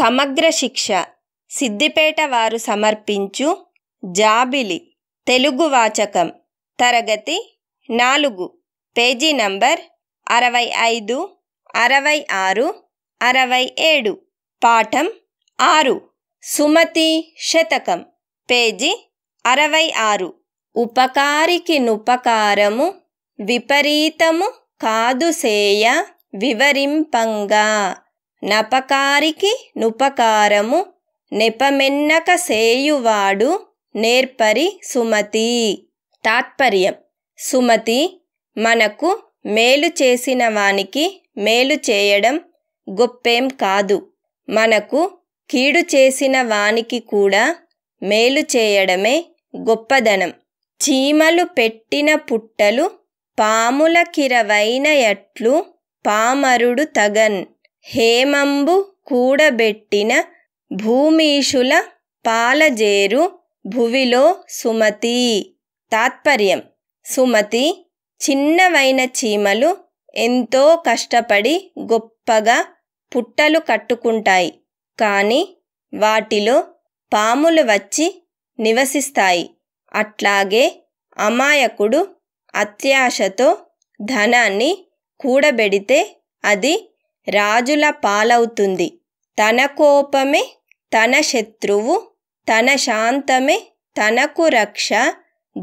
సమగ్ర శిక్ష సిద్దిపేట వారు సమర్పించు జాబిలి తెలుగు వాచకం తరగతి నాలుగు పేజీ నంబర్ అరవై ఐదు అరవై ఆరు అరవై ఏడు పాఠం ఆరు సుమతి శతకం పేజీ అరవై ఆరు ఉపకారికి నుపకారము విపరీతము కాదు సేయ వివరింపంగా నపకారికి నుపకారము నెపమెన్నక సేయువాడు నేర్పరి సుమతి తాత్పర్యం సుమతి మనకు మేలు చేసిన వానికి మేలు చేయడం గొప్పేం కాదు మనకు కీడు చేసిన వానికి కూడా మేలు చేయడమే గొప్పదనం చీమలు పెట్టిన పుట్టలు పాముల కిరవైనయట్లు పామరుడు తగన్ హేమంబు కూడబెట్టిన భూమీషుల పాలజేరు భువిలో సుమతి తాత్పర్యం సుమతి చిన్నవైన చీమలు ఎంతో కష్టపడి గొప్పగా పుట్టలు కట్టుకుంటాయి కానీ వాటిలో పాములు వచ్చి నివసిస్తాయి అట్లాగే అమాయకుడు అత్యాశతో ధనాన్ని కూడబెడితే అది రాజుల పాలవుతుంది తన కోపమే తన శత్రువు తన శాంతమే తనకు రక్ష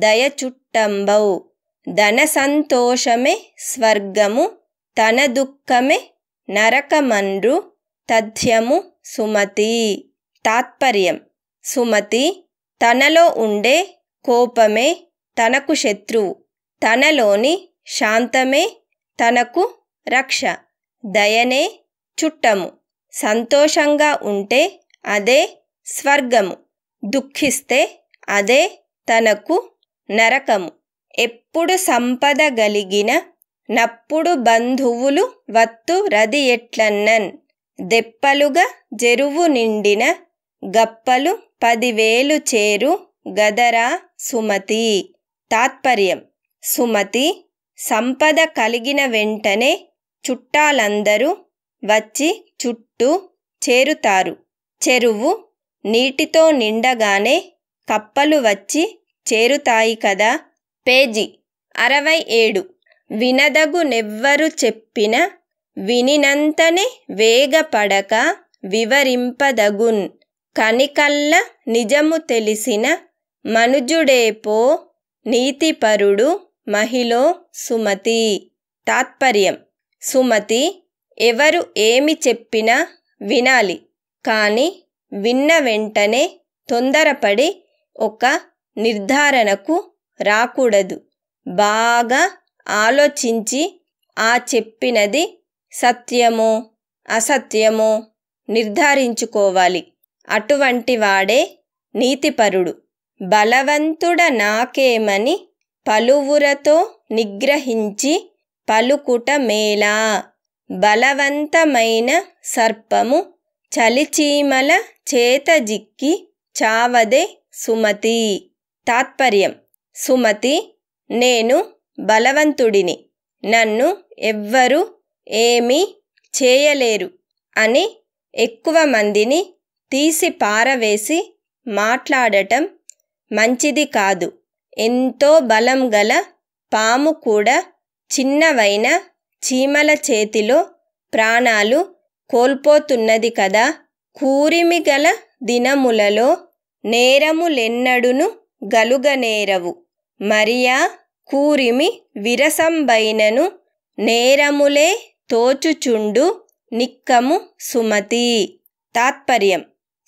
దయచుట్టంబౌ ధన సంతోషమే స్వర్గము తన దుఃఖమే నరకమండ్రు తథ్యము సుమతి తాత్పర్యం సుమతి తనలో ఉండే కోపమే తనకు శత్రువు తనలోని శాంతమే తనకు రక్ష దయనే చుట్టము సంతోషంగా ఉంటే అదే స్వర్గము దుఃఖిస్తే అదే తనకు నరకము ఎప్పుడు సంపద గలిగిన నప్పుడు బంధువులు వత్తు రది ఎట్లన్నన్ దెప్పలుగా జెరువు నిండిన గప్పలు పదివేలు చేరు గదరా సుమతి తాత్పర్యం సుమతి సంపద కలిగిన వెంటనే చుట్టాలందరూ వచ్చి చుట్టూ చేరుతారు చెరువు నీటితో నిండగానే కప్పలు వచ్చి చేరుతాయి కదా పేజీ అరవై ఏడు వినదగు నెవ్వరు చెప్పిన వినినంతనే వేగపడక వివరింపదగున్ కనికల్ల నిజము తెలిసిన మనుజుడేపో నీతిపరుడు మహిళో సుమతి తాత్పర్యం సుమతి ఎవరు ఏమి చెప్పినా వినాలి కానీ విన్న వెంటనే తొందరపడి ఒక నిర్ధారణకు రాకూడదు బాగా ఆలోచించి ఆ చెప్పినది సత్యమో అసత్యమో నిర్ధారించుకోవాలి అటువంటి వాడే నీతిపరుడు బలవంతుడ నాకేమని పలువురతో నిగ్రహించి పలుకుట మేలా బలవంతమైన సర్పము చలిచీమల చేత జిక్కి చావదే సుమతి తాత్పర్యం సుమతి నేను బలవంతుడిని నన్ను ఎవ్వరు ఏమీ చేయలేరు అని ఎక్కువ మందిని తీసి పారవేసి మాట్లాడటం మంచిది కాదు ఎంతో బలం గల పాము కూడా చిన్నవైన చీమల చేతిలో ప్రాణాలు కోల్పోతున్నది కదా కూరిమిగల దినములలో నేరములెన్నడును గలుగనేరవు మరియా కూరిమి విరసంబైనను నేరములే తోచుచుండు నిక్కము సుమతి తాత్పర్యం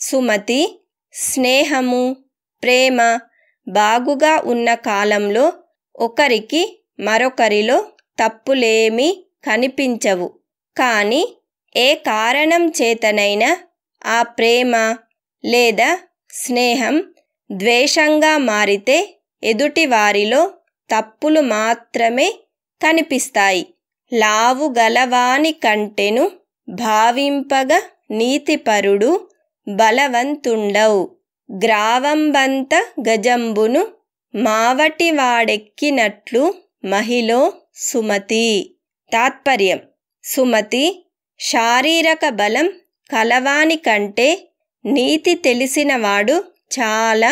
సుమతి స్నేహము ప్రేమ బాగుగా ఉన్న కాలంలో ఒకరికి మరొకరిలో తప్పులేమీ కనిపించవు కానీ ఏ కారణం చేతనైనా ఆ ప్రేమ లేదా స్నేహం ద్వేషంగా మారితే ఎదుటివారిలో తప్పులు మాత్రమే కనిపిస్తాయి లావు గలవాని కంటెను భావింపగ నీతిపరుడు బలవంతుండవు గ్రావంబంత గజంబును మావటివాడెక్కినట్లు మహిళ సుమతి తాత్పర్యం సుమతి శారీరక బలం కలవాని కంటే నీతి తెలిసినవాడు చాలా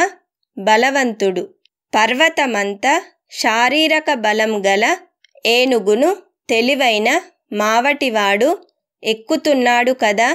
బలవంతుడు పర్వతమంత శారీరక బలం గల ఏనుగును తెలివైన మావటివాడు ఎక్కుతున్నాడు కదా